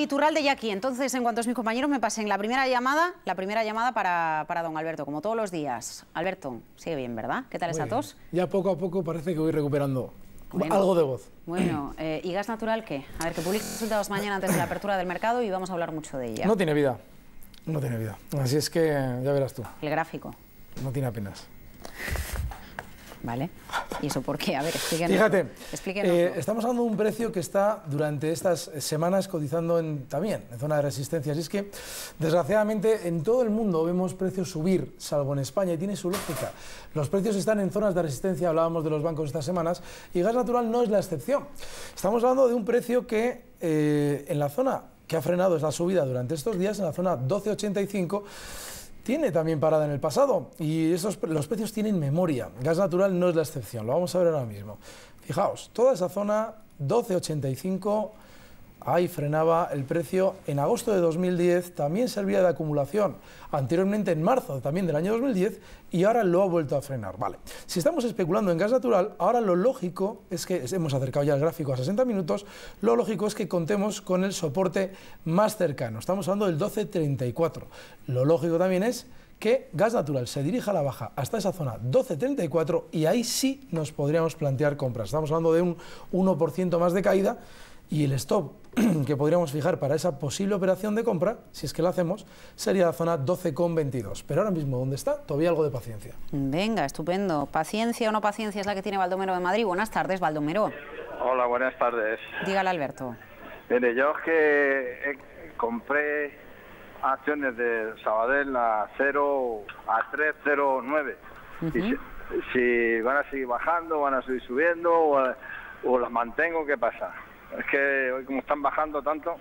Iturralde ya aquí, entonces en cuanto a mis compañeros me pasen la primera llamada, la primera llamada para, don Alberto, como todos los días. Alberto, sigue bien, ¿verdad? ¿Qué tal esa tos? Ya poco a poco parece que voy recuperando algo de voz. Bueno, eh, ¿y gas natural qué? A ver, que publique resultados mañana antes de la apertura del mercado y vamos a hablar mucho de ella. No tiene vida, no tiene vida. Así es que ya verás tú. El gráfico. No tiene apenas. ¿Vale? ¿Y eso por qué? A ver, explíquenos. Fíjate, eh, estamos hablando de un precio que está durante estas eh, semanas cotizando en, también en zona de resistencia. Así es que, desgraciadamente, en todo el mundo vemos precios subir, salvo en España, y tiene su lógica. Los precios están en zonas de resistencia, hablábamos de los bancos estas semanas, y gas natural no es la excepción. Estamos hablando de un precio que eh, en la zona que ha frenado es la subida durante estos días, en la zona 1285, tiene también parada en el pasado y esos, los precios tienen memoria. Gas natural no es la excepción, lo vamos a ver ahora mismo. Fijaos, toda esa zona 1285 Ahí frenaba el precio. En agosto de 2010 también servía de acumulación. Anteriormente en marzo también del año 2010 y ahora lo ha vuelto a frenar. Vale. Si estamos especulando en gas natural, ahora lo lógico es que, hemos acercado ya el gráfico a 60 minutos, lo lógico es que contemos con el soporte más cercano. Estamos hablando del 1234. Lo lógico también es que gas natural se dirija a la baja hasta esa zona 12.34 y ahí sí nos podríamos plantear compras. Estamos hablando de un 1% más de caída y el stop que podríamos fijar para esa posible operación de compra, si es que la hacemos, sería la zona 12,22. Pero ahora mismo, ¿dónde está? Todavía algo de paciencia. Venga, estupendo. Paciencia o no paciencia es la que tiene Baldomero de Madrid. Buenas tardes, Baldomero. Hola, buenas tardes. Dígale, Alberto. Mire, yo es que eh, compré acciones de Sabadell a 0 a 309. si, van a seguir bajando, van a seguir subiendo o las mantengo, ¿qué pasa? Es que hoy como están bajando tanto...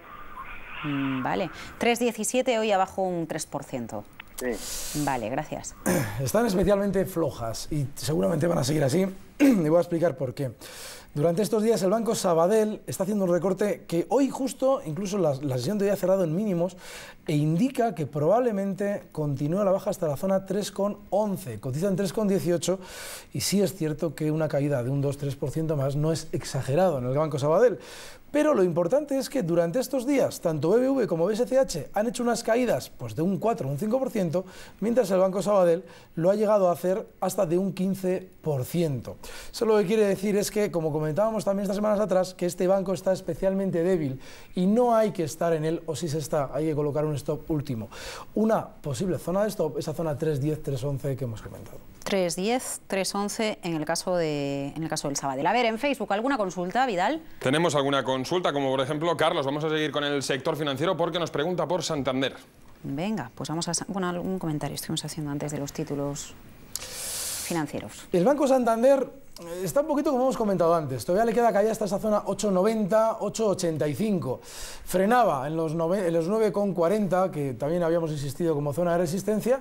Mm, vale. 3,17 hoy abajo un 3%. Sí. Vale, gracias. Están especialmente flojas y seguramente van a seguir así y voy a explicar por qué. Durante estos días el Banco Sabadell está haciendo un recorte que hoy justo, incluso la, sesión de hoy ha cerrado en mínimos, e indica que probablemente continúe la baja hasta la zona 3,11. Cotiza en 3,18 y sí es cierto que una caída de un 2-3% más no es exagerado en el Banco Sabadell. Pero lo importante es que durante estos días, tanto BBV como BSCH han hecho unas caídas pues, de un 4 o un 5%, mientras el Banco Sabadell lo ha llegado a hacer hasta de un 15%. Eso lo que quiere decir es que, como comentábamos también estas semanas atrás, que este banco está especialmente débil y no hay que estar en él, o si se está, hay que colocar un stop último. Una posible zona de stop, esa zona 310-311 que hemos comentado. 310, 311 en el caso, de, en el caso del sábado. A ver, en Facebook, ¿alguna consulta, Vidal? Tenemos alguna consulta, como por ejemplo, Carlos, vamos a seguir con el sector financiero porque nos pregunta por Santander. Venga, pues vamos a... Bueno, algún comentario estuvimos haciendo antes de los títulos financieros. El Banco Santander está un poquito como hemos comentado antes, todavía le queda caída hasta esa zona 8,90, 8,85. Frenaba en los, en los 9,40, que también habíamos insistido como zona de resistencia,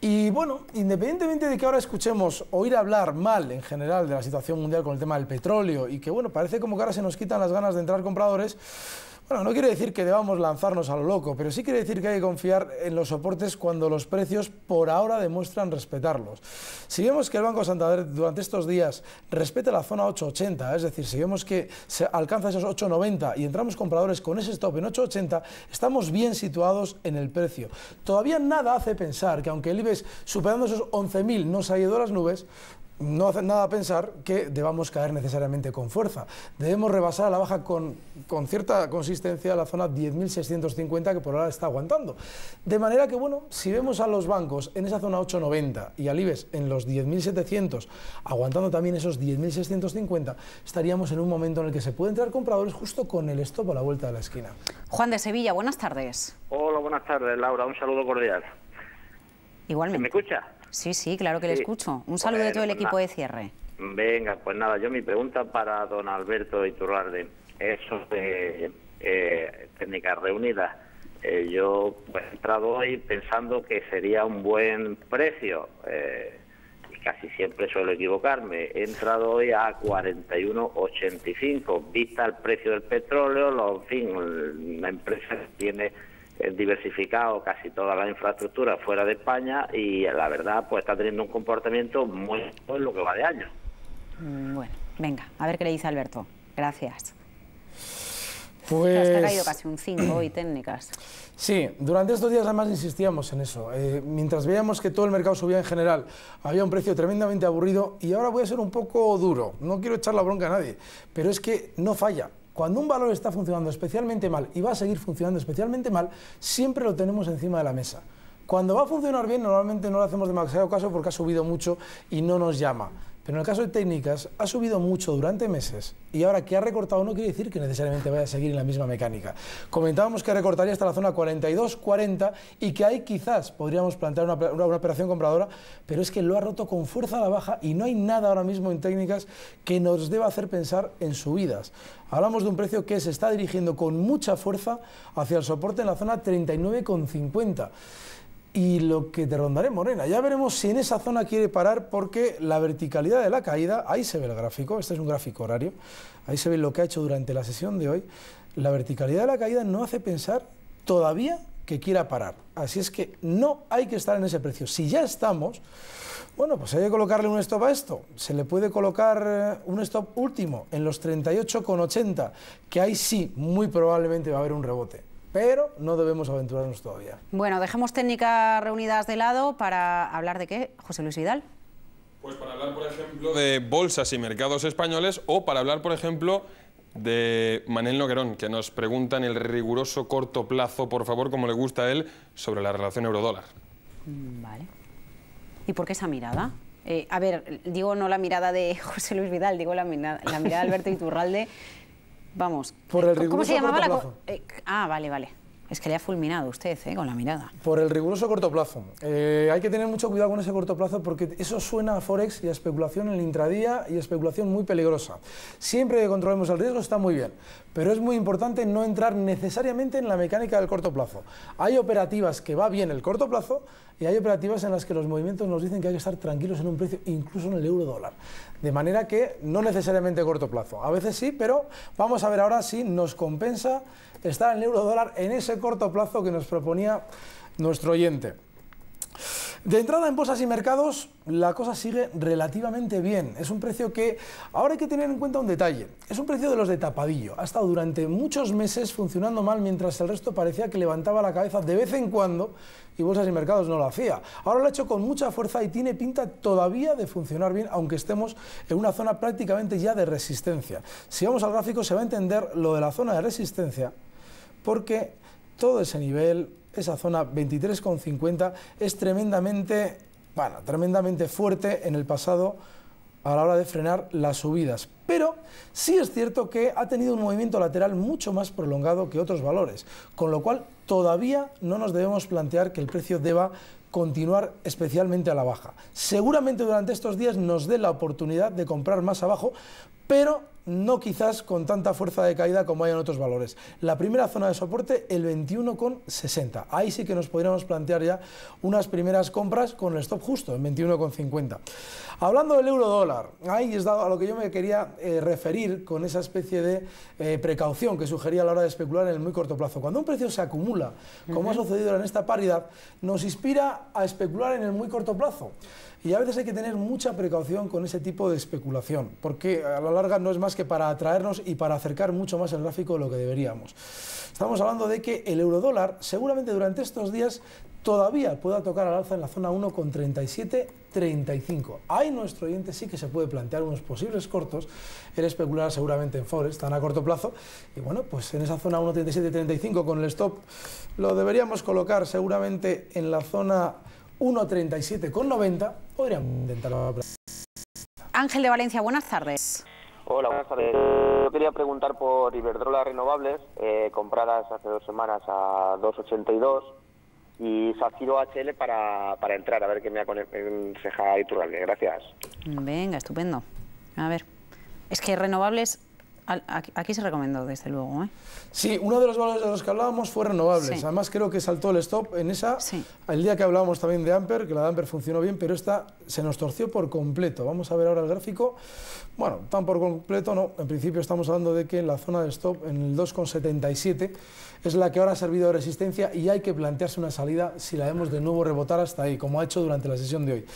y bueno, independientemente de que ahora escuchemos oír hablar mal en general de la situación mundial con el tema del petróleo y que bueno, parece como que ahora se nos quitan las ganas de entrar compradores, bueno, no quiere decir que debamos lanzarnos a lo loco, pero sí quiere decir que hay que confiar en los soportes cuando los precios por ahora demuestran respetarlos. Si vemos que el Banco Santander durante estos días respeta la zona 880, es decir, si vemos que se alcanza esos 890 y entramos compradores con ese stop en 880, estamos bien situados en el precio. Todavía nada hace pensar que aunque el IBEX superando esos 11.000 no se ha ido a las nubes, no hacen nada pensar que debamos caer necesariamente con fuerza. Debemos rebasar a la baja con, cierta consistencia la zona 10.650 que por ahora está aguantando. De manera que, bueno, si vemos a los bancos en esa zona 8.90 y al e en los 10.700, aguantando también esos 10.650, estaríamos en un momento en el que se pueden entrar compradores justo con el stop a la vuelta de la esquina. Juan de Sevilla, buenas tardes. Hola, buenas tardes, Laura. Un saludo cordial. ¿Me escucha? Sí, sí, claro que le escucho. Un saludo de todo el pues equipo de cierre. Venga, pues nada, yo mi pregunta para don Alberto Iturralde esos de eh, técnicas reunidas. Eh, yo pues, he entrado hoy pensando que sería un buen precio. Eh, casi siempre suelo equivocarme. He entrado hoy a 41.85, vista el precio del petróleo, lo, fin, la empresa tiene eh, diversificado casi toda la infraestructura fuera de España y la verdad pues está teniendo un comportamiento muy bueno lo que va de año. Mm, bueno, venga, a ver qué le dice Alberto. Gracias. Pues... ha caído casi un 5 y técnicas. Sí, durante estos días además insistíamos en eso. Eh, mientras veíamos que todo el mercado subía en general, había un precio tremendamente aburrido y ahora voy a ser un poco duro. No quiero echar la bronca a nadie, pero es que no falla. Cuando un valor está funcionando especialmente mal y va a seguir funcionando especialmente mal, siempre lo tenemos encima de la mesa. Cuando va a funcionar bien, normalmente no lo hacemos demasiado caso porque ha subido mucho y no nos llama. Pero en el caso de técnicas, ha subido mucho durante meses y ahora que ha recortado no quiere decir que necesariamente vaya a seguir en la misma mecánica. Comentábamos que recortaría hasta la zona 42,40 y que ahí quizás podríamos plantear una, una, operación compradora, pero es que lo ha roto con fuerza a la baja y no hay nada ahora mismo en técnicas que nos deba hacer pensar en subidas. Hablamos de un precio que se está dirigiendo con mucha fuerza hacia el soporte en la zona 39,50 y lo que te rondaré Morena. Ya veremos si en esa zona quiere parar porque la verticalidad de la caída, ahí se ve el gráfico, este es un gráfico horario, ahí se ve lo que ha hecho durante la sesión de hoy, la verticalidad de la caída no hace pensar todavía que quiera parar. Así es que no hay que estar en ese precio. Si ya estamos, bueno, pues hay que colocarle un stop a esto. Se le puede colocar eh, un stop último en los 38,80, que ahí sí, muy probablemente va a haber un rebote pero no debemos aventurarnos todavía. Bueno, dejemos técnicas reunidas de lado para hablar de qué, José Luis Vidal. Pues para hablar, por ejemplo, de bolsas y mercados españoles o para hablar, por ejemplo, de Manel Noguerón, que nos pregunta en el riguroso corto plazo, por favor, como le gusta a él, sobre la relación eurodólar. Mm, vale. ¿Y por qué esa mirada? Eh, a ver, digo no la mirada de José Luis Vidal, digo la, la mirada de Alberto Iturralde, vamos. Por el ¿Cómo se llamaba la.? Eh, ah, vale, vale. Es que le ha fulminado usted eh, con la mirada. Por el riguroso corto plazo. Eh, hay que tener mucho cuidado con ese corto plazo porque eso suena a Forex y a especulación en el intradía y especulación muy peligrosa. Siempre que controlemos el riesgo está muy bien, pero es muy importante no entrar necesariamente en la mecánica del corto plazo. Hay operativas que va bien el corto plazo y hay operativas en las que los movimientos nos dicen que hay que estar tranquilos en un precio, incluso en el euro dólar. De manera que no necesariamente corto plazo. A veces sí, pero vamos a ver ahora si nos compensa estar en el euro dólar en ese corto plazo que nos proponía nuestro oyente. De entrada en bolsas y mercados, la cosa sigue relativamente bien. Es un precio que ahora hay que tener en cuenta un detalle. Es un precio de los de tapadillo. Ha estado durante muchos meses funcionando mal mientras el resto parecía que levantaba la cabeza de vez en cuando y bolsas y mercados no lo hacía. Ahora lo ha hecho con mucha fuerza y tiene pinta todavía de funcionar bien, aunque estemos en una zona prácticamente ya de resistencia. Si vamos al gráfico se va a entender lo de la zona de resistencia porque todo ese nivel, esa zona 23,50 es tremendamente, bueno, tremendamente fuerte en el pasado a la hora de frenar las subidas. Pero sí es cierto que ha tenido un movimiento lateral mucho más prolongado que otros valores, con lo cual todavía no nos debemos plantear que el precio deba continuar especialmente a la baja. Seguramente durante estos días nos dé la oportunidad de comprar más abajo, pero no quizás con tanta fuerza de caída como hay en otros valores. La primera zona de soporte, el 21,60. Ahí sí que nos podríamos plantear ya unas primeras compras con el stop justo, en 21,50. Hablando del euro dólar, ahí es a lo que yo me quería eh, referir con esa especie de eh, precaución que sugería a la hora de especular en el muy corto plazo. Cuando un precio se acumula, como ha sucedido en esta paridad, nos inspira a especular en el muy corto plazo. Y a veces hay que tener mucha precaución con ese tipo de especulación, porque a la larga no es más que para atraernos y para acercar mucho más el gráfico de lo que deberíamos. Estamos hablando de que el eurodólar seguramente durante estos días todavía pueda tocar al alza en la zona 1,3735... Ahí nuestro oyente sí que se puede plantear unos posibles cortos. ...el especular seguramente en Forex, tan a corto plazo. Y bueno, pues en esa zona 1,3735 con el stop lo deberíamos colocar seguramente en la zona 1,37,90 podrían intentar Ángel de Valencia, buenas tardes. Hola, buenas tardes. Yo quería preguntar por Iberdrola Renovables, eh, compradas hace dos semanas a 2,82 y Safiro HL para, entrar, a ver qué me aconseja Iturralde. Gracias. Venga, estupendo. A ver, es que renovables Aquí se recomendó, desde luego. ¿eh? Sí, uno de los valores de los que hablábamos fue renovables. Además, creo que saltó el stop en esa. El día que hablábamos también de Amper, que la de Amper funcionó bien, pero esta se nos torció por completo. Vamos a ver ahora el gráfico. Bueno, tan por completo no. En principio estamos hablando de que en la zona de stop, en el 2,77, es la que ahora ha servido de resistencia y hay que plantearse una salida si la vemos de nuevo rebotar hasta ahí, como ha hecho durante la sesión de hoy.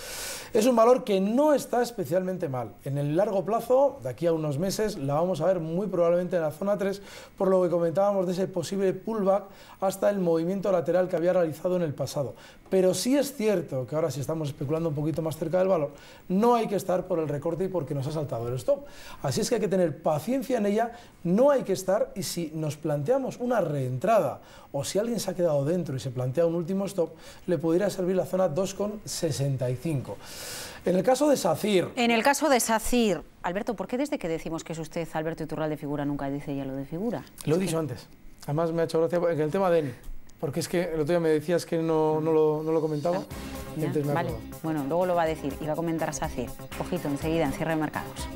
Es un valor que no está especialmente mal. En el largo plazo, de aquí a unos meses, la vamos a ver muy probablemente en la zona 3, por lo que comentábamos de ese posible pullback hasta el movimiento lateral que había realizado en el pasado. Pero sí es cierto que ahora si estamos especulando un poquito más cerca del valor, no hay que estar por el recorte y porque nos ha saltado el stop. Así es que hay que tener paciencia en ella, no hay que estar y si nos planteamos una reentrada o si alguien se ha quedado dentro y se plantea un último stop, le pudiera servir la zona 2,65. En el caso de SACIR... En el caso de SACIR... Alberto, ¿por qué desde que decimos que es usted Alberto de figura nunca dice ya lo de figura? Lo he dicho antes. Además me ha hecho gracia en el tema de él. Porque es que el otro día me decías que no, lo, comentaba. vale. Bueno, luego lo va a decir y va a comentar a SACIR. Ojito, enseguida en cierre de mercados.